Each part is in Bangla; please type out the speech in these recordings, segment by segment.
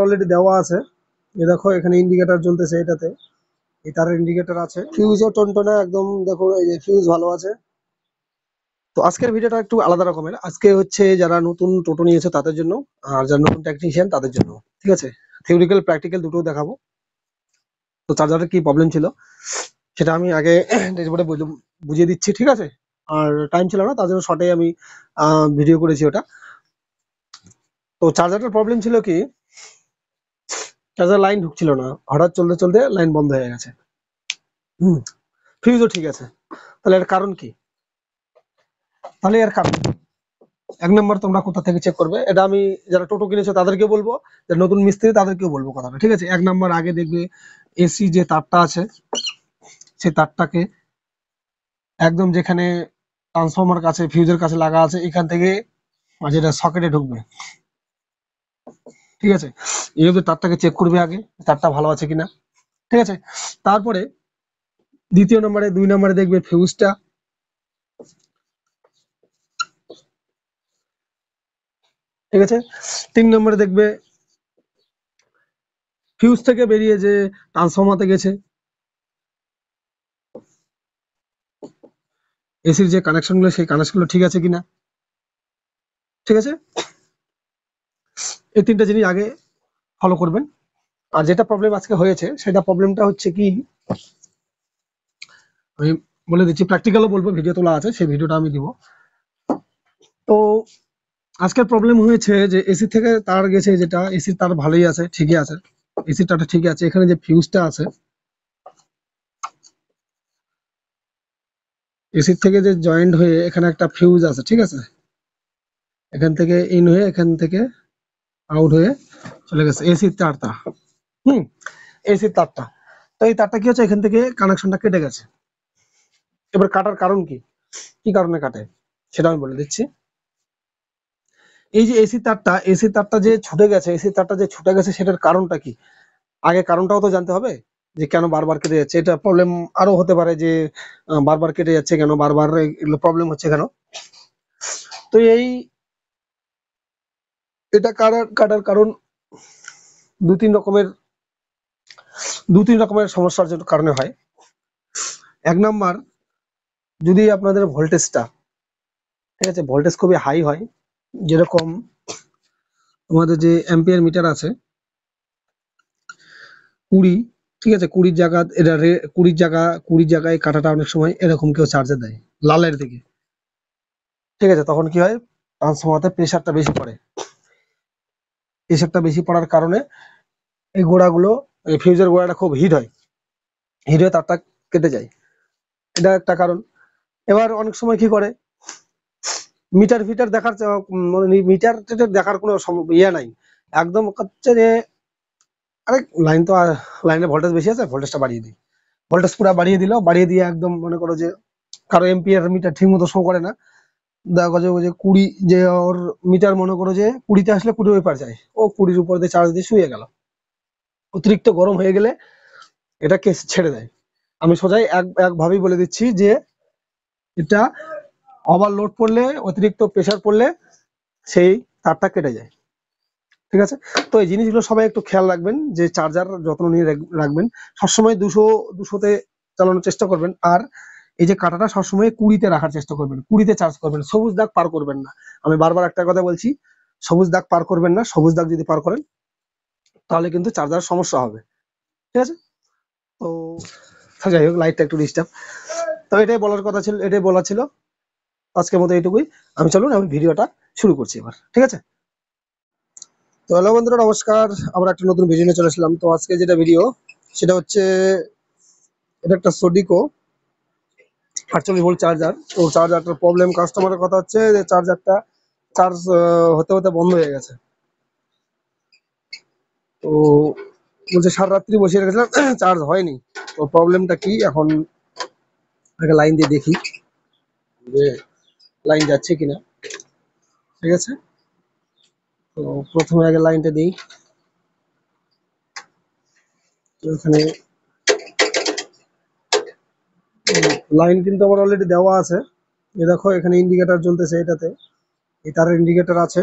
অলরেডি দেওয়া আছে এ দেখো এখানে ইন্ডিকেটার জ্বলতেছে এটাতে এই তার ইন্ডিকেটার আছে ফিউজও টনটনা একদম দেখো এই যে ফিউজ ভালো আছে তো আজকের ভিডিওটা একটু আলাদা রকমের আজকে হচ্ছে যারা নতুন টোটো নিয়েছে তাদের জন্য আর যারা নতুন টেকনিশিয়ান তাদের জন্য ঠিক আছে থিওরিক্যাল প্র্যাকটিক্যাল দুটো দেখাবো তো চার্জারের কি প্রবলেম ছিল সেটা আমি আগে ড্যাশবোর্ডে বুঝিয়ে দিচ্ছি ঠিক আছে আর টাইম ছিল না তার জন্য শর্টে আমি ভিডিও করেছি ওটা তো চার্জারটার প্রবলেম ছিল কি চার্জার লাইন ঢুকছিল না হঠাৎ চলতে চলতে লাইন বন্ধ হয়ে গেছে হুম ফিউজও ঠিক আছে তাহলে এর কারণ কি তাহলে এর কারণ এক নম্বর তোমরা কোথা থেকে চেক করবে এটা আমি যারা টোটো কিনেছো তাদেরকে বলবো যে নতুন মিস্ত্রি তাদেরকেও বলবো কথাটা ঠিক আছে এক নম্বর আগে দেখবে এসি যে তারটা আছে সে তারটাকে একদম যেখানে ট্রান্সফর্মার কাছে ফিউজের কাছে লাগা আছে এখান থেকে যেটা সকেটে ঢুকবে ঠিক আছে এই তারটাকে চেক করবে আগে তারটা ভালো আছে কিনা ঠিক আছে তারপরে দ্বিতীয় নম্বরে দুই নম্বরে দেখবে ফিউজটা ঠিক আছে তিন নম্বরে দেখবে ফিউজ থেকে বেরিয়ে যে ট্রান্সফর্মাতে গেছে এসির যে কানেকশনগুলো সেই কানেকশনগুলো ঠিক আছে কিনা ঠিক আছে এই তিনটা জিনিস আগে ফলো করবেন আর যেটা প্রবলেম আজকে হয়েছে সেটা প্রবলেমটা হচ্ছে কি আমি বলে দিচ্ছি প্র্যাকটিক্যালও বলবো ভিডিও তোলা আছে সেই ভিডিওটা আমি দিব তো আজকের প্রবলেম হয়েছে যে এসি থেকে তার গেছে যেটা এসির তার ভালোই আছে ঠিকই আছে এসি তারটা ঠিকই আছে এখানে যে ফিউজটা আছে এসির থেকে যে জয়েন্ট হয়ে এখানে একটা ফিউজ আছে ঠিক আছে এখান থেকে ইন হয়ে এখান থেকে আউট হয়ে চলে গেছে এসি তারটা হুম এসি তারটা তো এই তারটা কি হচ্ছে এখান থেকে কানেকশনটা কেটে গেছে এবার কাটার কারণ কি কি কারণে কাটে সেটা আমি বলে দিচ্ছি এই যে এসি তারটা এসি তারটা যে ছুটে গেছে এসি তারটা যে ছুটে গেছে সেটার কারণটা কি আগে কারণটাও তো জানতে হবে যে কেন বারবার কেটে যাচ্ছে এটা প্রবলেম আরো হতে পারে যে বারবার কেটে যাচ্ছে কেন বারবার এগুলো প্রবলেম হচ্ছে কেন তো এই এটা কাটার কাটার কারণ দু তিন রকমের দু তিন রকমের সমস্যার জন্য কারণে হয় এক নাম্বার যদি আপনাদের ভোল্টেজটা ঠিক আছে ভোল্টেজ খুবই হাই হয় যেরকম আমাদের যে অ্যাম্পিয়ার মিটার আছে কুড়ি ঠিক আছে কুড়ির জায়গা এটা রে কুড়ির জায়গা কুড়ির জায়গায় কাটাটা অনেক সময় এরকম কেউ চার্জে দেয় লালের দিকে ঠিক আছে তখন কি হয় ট্রান্সফর্মারতে প্রেশারটা বেশি পড়ে প্রেশারটা বেশি পড়ার কারণে এই গোড়াগুলো এই ফিউজের গোড়াটা খুব হিট হয় হিট হয়ে তারটা কেটে যায় এটা একটা কারণ এবার অনেক সময় কি করে মিটার ফিটার দেখার মানে মিটার দেখার কোনো ইয়ে নাই একদম হচ্ছে যে আরে লাইন তো লাইনে ভোল্টেজ বেশি আছে ভোল্টেজটা বাড়িয়ে দিই ভোল্টেজ পুরো বাড়িয়ে দিল বাড়িয়ে দিয়ে একদম মনে করো যে কারো এমপিয়ার মিটার ঠিক মতো শো করে না দেখা যাবে যে কুড়ি যে ওর মিটার মনে করো যে কুড়িতে আসলে কুড়ি ওই পার যায় ও কুড়ির উপর দিয়ে চার্জ দিয়ে শুয়ে গেল অতিরিক্ত গরম হয়ে গেলে এটা কেস ছেড়ে দেয় আমি সোজাই এক একভাবেই বলে দিচ্ছি যে এটা ওভারলোড পড়লে অতিরিক্ত প্রেশার পড়লে সেই তারটা কেটে যায় ঠিক আছে তো এই জিনিসগুলো সবাই একটু খেয়াল রাখবেন যে চার্জার যত্ন নিয়ে রাখবেন সবসময় দুশো দুশোতে চালানোর চেষ্টা করবেন আর এই যে কাটাটা সবসময় কুড়িতে রাখার চেষ্টা করবেন কুড়িতে চার্জ করবেন সবুজ দাগ পার করবেন না আমি বারবার একটা কথা বলছি সবুজ দাগ পার করবেন না সবুজ দাগ যদি পার করেন তাহলে কিন্তু চার্জার সমস্যা হবে ঠিক আছে তো আচ্ছা, যাই হোক লাইটটা একটু ডিস্টার্ব তো এটাই বলার কথা ছিল এটাই বলা ছিল আজকের মতো এইটুকুই আমি চলুন আমি ভিডিওটা শুরু করছি এবার ঠিক আছে তো হ্যালো বন্ধুরা নমস্কার আবার একটা নতুন ভিডিও নিয়ে চলে আসলাম তো আজকে যেটা ভিডিও সেটা হচ্ছে এটা একটা সোডিকো আটচল্লিশ ভোল্ট চার্জার তো চার্জারটার প্রবলেম কাস্টমারের কথা হচ্ছে যে চার্জারটা চার্জ হতে হতে বন্ধ হয়ে গেছে তো বলছে সারা রাত্রি বসিয়ে রেখেছিলাম চার্জ হয়নি তো প্রবলেমটা কি এখন আগে লাইন দিয়ে দেখি যে লাইন যাচ্ছে কিনা ঠিক আছে তো প্রথমে আগে লাইনটা দিই এখানে লাইন কিন্তু আমার অলরেডি দেওয়া আছে এ দেখো এখানে ইন্ডিকেটার জ্বলতেছে এটাতে এই তারের ইন্ডিকেটার আছে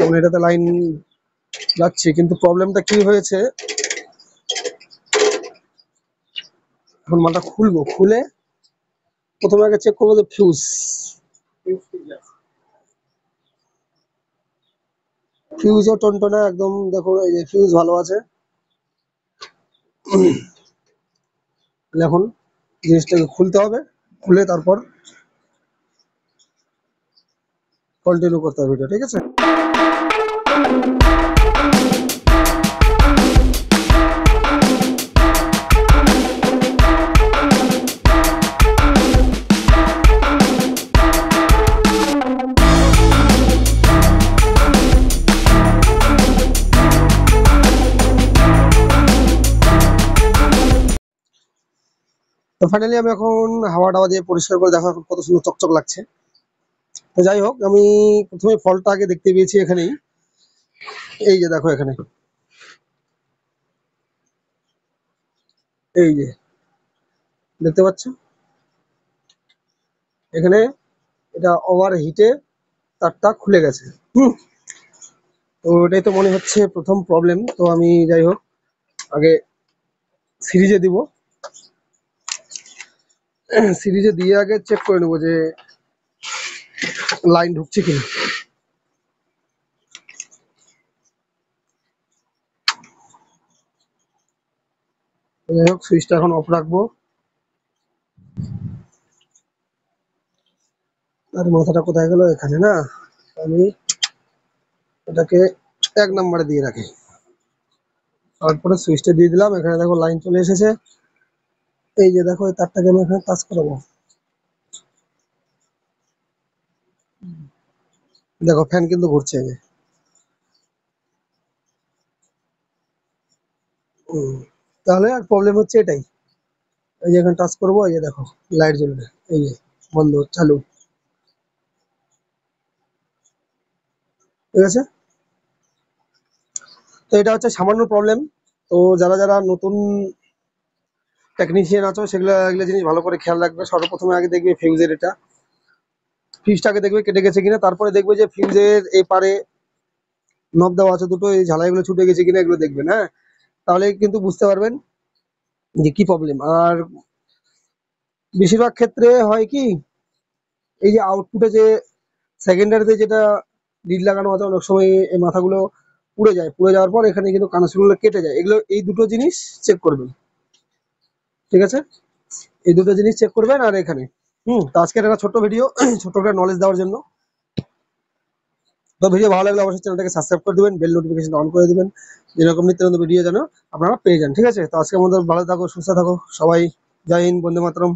এবং এটাতে লাইন যাচ্ছে কিন্তু প্রবলেমটা কি হয়েছে এখন মালটা খুলবো খুলে প্রথমে আগে চেক করবো যে ফিউজ ফিউজও টনটনে একদম দেখো এই যে ফিউজ ভালো আছে এখন জিনিসটাকে খুলতে হবে খুলে তারপর কন্টিনিউ করতে হবে এটা ঠিক আছে তো ফাইনালি আমি এখন হাওয়া টাওয়া দিয়ে পরিষ্কার করে দেখো এখন কত সুন্দর চকচক লাগছে তো যাই হোক আমি প্রথমে ফলটা আগে দেখতে পেয়েছি এখানেই এই যে দেখো এখানে এই যে দেখতে পাচ্ছ এখানে এটা ওভার হিটে তারটা খুলে গেছে হুম তো এটাই তো মনে হচ্ছে প্রথম প্রবলেম তো আমি যাই হোক আগে সিরিজে দিব সিরিজে দিয়ে আগে চেক করে নেবো যে লাইন ঢুকছে কিনা যাই হোক সুইচটা এখন অফ রাখবো আর মাথাটা কোথায় গেল এখানে না আমি এটাকে এক নম্বরে দিয়ে রাখি তারপরে সুইচটা দিয়ে দিলাম এখানে দেখো লাইন চলে এসেছে এই যে দেখো এই তারটাকে আমি এখানে টাচ করাবো দেখো ফ্যান কিন্তু ঘুরছে আগে তাহলে আর প্রবলেম হচ্ছে এটাই এই যে এখানে টাচ করবো এই যে দেখো লাইট জ্বলবে এই যে বন্ধ চালু ঠিক আছে তো এটা হচ্ছে সামান্য প্রবলেম তো যারা যারা নতুন টেকনিশিয়ান আছো সেগুলো এগুলো জিনিস ভালো করে খেয়াল রাখবে সর্বপ্রথমে আগে দেখবে ফিউজের এটা ফিউজটাকে দেখবে কেটে গেছে কিনা তারপরে দেখবে যে ফিউজের পারে নব দেওয়া আছে দুটো এই ঝালাইগুলো ছুটে গেছে কিনা এগুলো দেখবেন হ্যাঁ তাহলে কিন্তু বুঝতে পারবেন যে কি প্রবলেম আর বেশিরভাগ ক্ষেত্রে হয় কি এই যে আউটপুটে যে সেকেন্ডারিতে যেটা লিড লাগানো আছে অনেক সময় এই মাথাগুলো পুড়ে যায় পুড়ে যাওয়ার পর এখানে কিন্তু কানেকশনগুলো কেটে যায় এগুলো এই দুটো জিনিস চেক করবেন ঠিক আছে এই দুটো জিনিস চেক করবেন আর এখানে হুম তো আজকের একটা ছোট ভিডিও ছোট একটা নলেজ দেওয়ার জন্য তো ভিডিও ভালো লাগলে অবশ্যই চ্যানেলটাকে সাবস্ক্রাইব করে দেবেন বেল নোটিফিকেশন অন করে দেবেন এরকম নিত্য নতুন ভিডিও যেন আপনারা পেয়ে যান ঠিক আছে তো আজকে আমাদের ভালো থাকো সুস্থ থাকো সবাই জয় হিন্দ বন্দে মাতরম